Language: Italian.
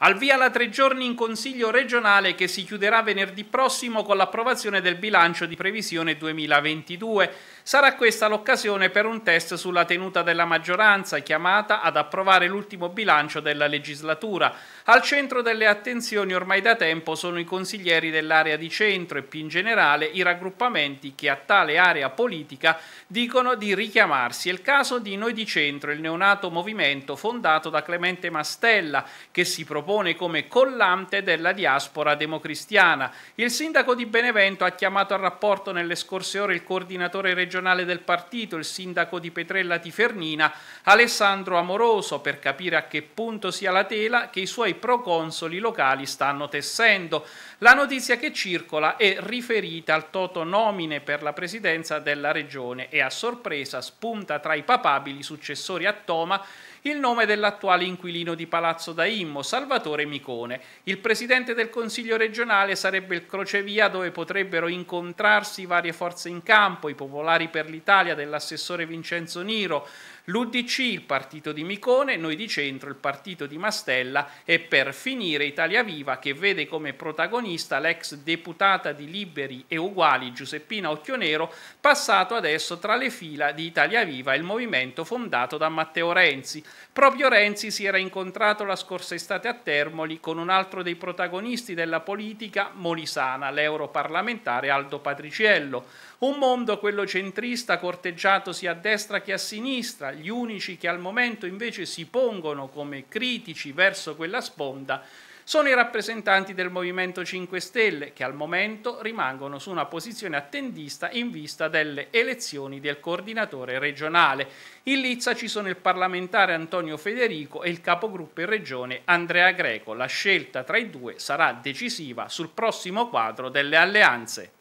Al via la tre giorni in Consiglio regionale che si chiuderà venerdì prossimo con l'approvazione del bilancio di previsione 2022. Sarà questa l'occasione per un test sulla tenuta della maggioranza chiamata ad approvare l'ultimo bilancio della legislatura. Al centro delle attenzioni ormai da tempo sono i consiglieri dell'area di centro e più in generale i raggruppamenti che a tale area politica dicono di richiamarsi. È il caso di Noi di Centro, il neonato movimento fondato da Clemente Mastella che si propone propone come collante della diaspora democristiana. Il sindaco di Benevento ha chiamato a rapporto nelle scorse ore il coordinatore regionale del partito, il sindaco di Petrella Tifernina, Alessandro Amoroso, per capire a che punto sia la tela che i suoi proconsoli locali stanno tessendo. La notizia che circola è riferita al toto nomine per la presidenza della regione e a sorpresa spunta tra i papabili successori a Toma il nome dell'attuale inquilino di Palazzo Daimmo, Salvatore Micone. Il presidente del Consiglio regionale sarebbe il crocevia dove potrebbero incontrarsi varie forze in campo, i popolari per l'Italia dell'assessore Vincenzo Niro, l'UDC il partito di Micone, Noi di Centro il partito di Mastella e per finire Italia Viva che vede come protagonista l'ex deputata di Liberi e Uguali Giuseppina Occhionero, passato adesso tra le fila di Italia Viva e il movimento fondato da Matteo Renzi. Proprio Renzi si era incontrato la scorsa estate a Termoli con un altro dei protagonisti della politica molisana, l'europarlamentare Aldo Patriciello. Un mondo, quello centrista, corteggiato sia a destra che a sinistra, gli unici che al momento invece si pongono come critici verso quella sponda sono i rappresentanti del Movimento 5 Stelle, che al momento rimangono su una posizione attendista in vista delle elezioni del coordinatore regionale. In Lizza ci sono il parlamentare Antonio Federico e il capogruppo in regione Andrea Greco. La scelta tra i due sarà decisiva sul prossimo quadro delle alleanze.